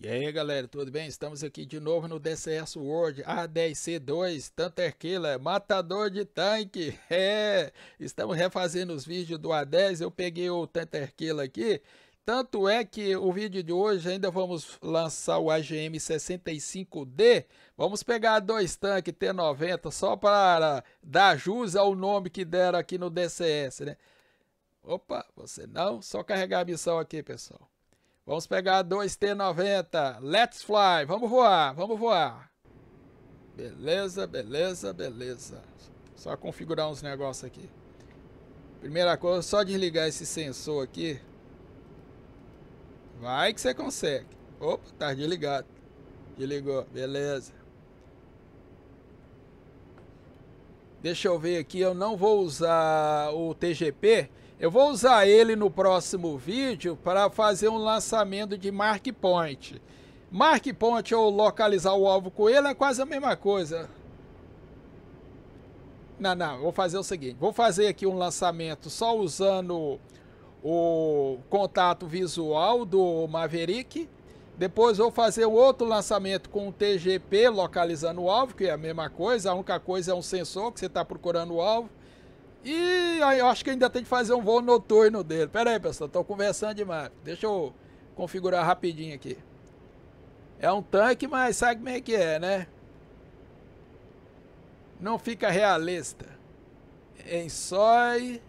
E aí galera, tudo bem? Estamos aqui de novo no DCS World A10C2 Tanter Killer, matador de tanque É, estamos refazendo os vídeos do A10 Eu peguei o Tanter Killer aqui Tanto é que o vídeo de hoje ainda vamos lançar o AGM 65D Vamos pegar dois tanques T90 só para dar jus ao nome que deram aqui no DCS né? Opa, você não, só carregar a missão aqui pessoal Vamos pegar a 2T90. Let's fly. Vamos voar, vamos voar. Beleza, beleza, beleza. Só configurar uns negócios aqui. Primeira coisa, só desligar esse sensor aqui. Vai que você consegue. Opa, tá desligado. Desligou, beleza. Deixa eu ver aqui, eu não vou usar o TGP, eu vou usar ele no próximo vídeo para fazer um lançamento de Mark Point. Mark Point ou localizar o alvo com ele é quase a mesma coisa. Não, não, vou fazer o seguinte, vou fazer aqui um lançamento só usando o contato visual do Maverick. Depois vou fazer outro lançamento com o TGP localizando o alvo, que é a mesma coisa. A única coisa é um sensor que você está procurando o alvo. E aí eu acho que ainda tem que fazer um voo noturno dele. Pera aí, pessoal, tô conversando demais. Deixa eu configurar rapidinho aqui. É um tanque, mas sabe como é que é, né? Não fica realista. Ensói.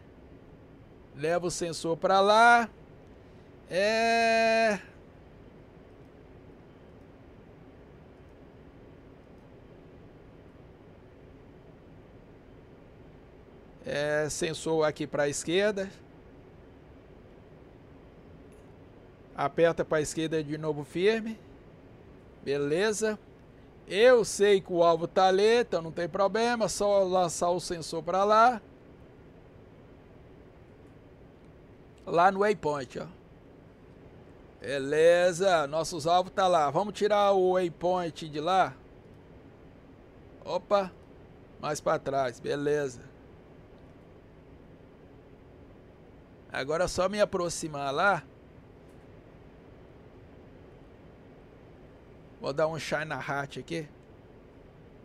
Leva o sensor para lá. É... É, sensor aqui para a esquerda. Aperta para a esquerda de novo firme. Beleza. Eu sei que o alvo tá ali, então não tem problema, só lançar o sensor para lá. Lá no waypoint, ó. Beleza, nossos alvos tá lá. Vamos tirar o waypoint de lá. Opa, mais para trás, beleza. Agora é só me aproximar lá. Vou dar um shine na hat aqui.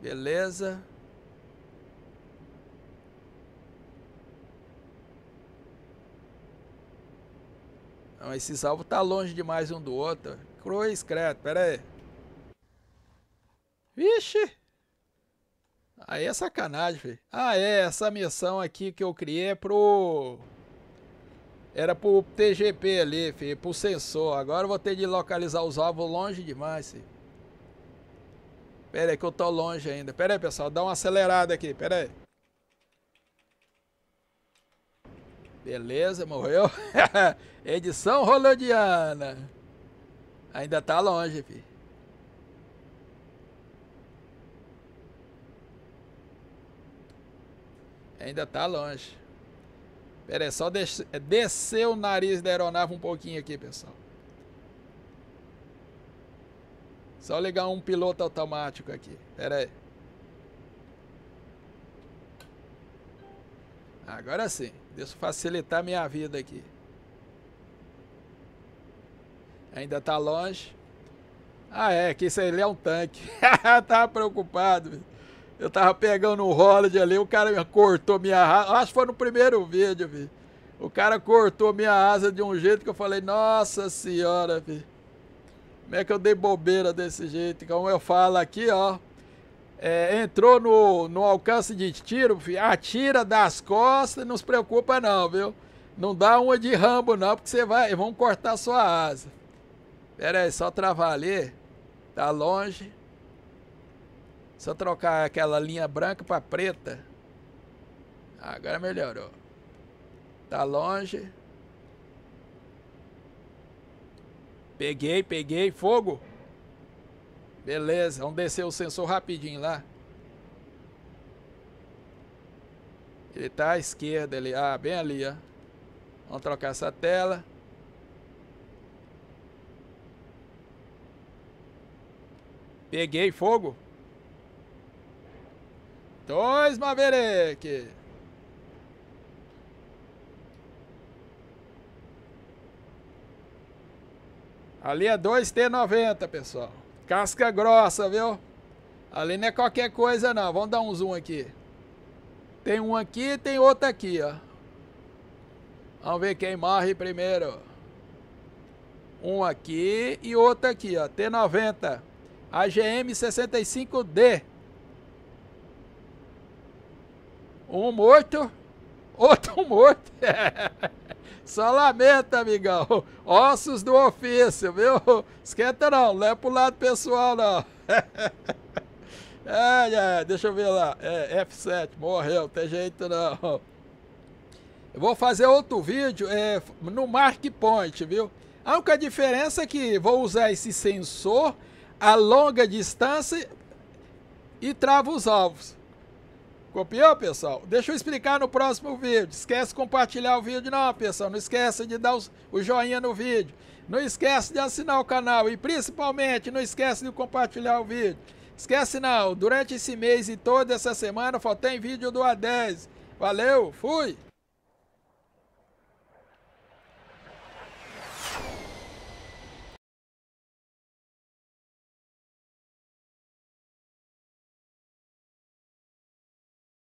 Beleza. Não, esses alvos tá longe demais um do outro. Cruz, credo, pera aí. Vixe! Aí é sacanagem, filho. Ah, é, essa missão aqui que eu criei é pro... Era pro TGP ali, filho, pro sensor. Agora eu vou ter de localizar os alvos longe demais, filho. Pera aí que eu tô longe ainda. Pera aí, pessoal, dá uma acelerada aqui, pera aí. Beleza, morreu. Edição rolodiana. Ainda tá longe, filho. Ainda tá longe. Pera aí, só des é, descer o nariz da aeronave um pouquinho aqui, pessoal. Só ligar um piloto automático aqui. Pera aí. Agora sim. Deixa eu facilitar minha vida aqui. Ainda tá longe. Ah, é, que isso ele é um tanque. Tava preocupado. Eu tava pegando um Holland ali, o cara cortou minha asa. Acho que foi no primeiro vídeo, vi. O cara cortou minha asa de um jeito que eu falei, nossa senhora, vi. Como é que eu dei bobeira desse jeito? Como então, eu falo aqui, ó. É, entrou no, no alcance de tiro, vi atira das costas, não se preocupa não, viu? Não dá uma de rambo não, porque você vai, vão cortar sua asa. Pera aí, só travar ali. Tá longe. Se eu trocar aquela linha branca para preta, agora melhorou. Tá longe. Peguei, peguei. Fogo. Beleza, vamos descer o sensor rapidinho lá. Ele tá à esquerda ali. Ah, bem ali, ó. Vamos trocar essa tela. Peguei fogo. Dois Maverick. Ali é 2T90, pessoal. Casca grossa, viu? Ali não é qualquer coisa, não. Vamos dar um zoom aqui. Tem um aqui tem outro aqui, ó. Vamos ver quem morre primeiro. Um aqui e outro aqui, ó. T90. AGM 65D. Um morto, outro morto. Só lamenta, amigão. Ossos do ofício, viu? Esquenta não, não é pro lado pessoal, não. deixa eu ver lá. É, F7, morreu, tem jeito não. Eu vou fazer outro vídeo é, no Mark Point, viu? A única diferença é que vou usar esse sensor a longa distância e trava os alvos. Copiou, pessoal? Deixa eu explicar no próximo vídeo. Esquece de compartilhar o vídeo não, pessoal. Não esquece de dar os, o joinha no vídeo. Não esquece de assinar o canal e principalmente não esquece de compartilhar o vídeo. Esquece não, durante esse mês e toda essa semana só tem vídeo do A10. Valeu, fui!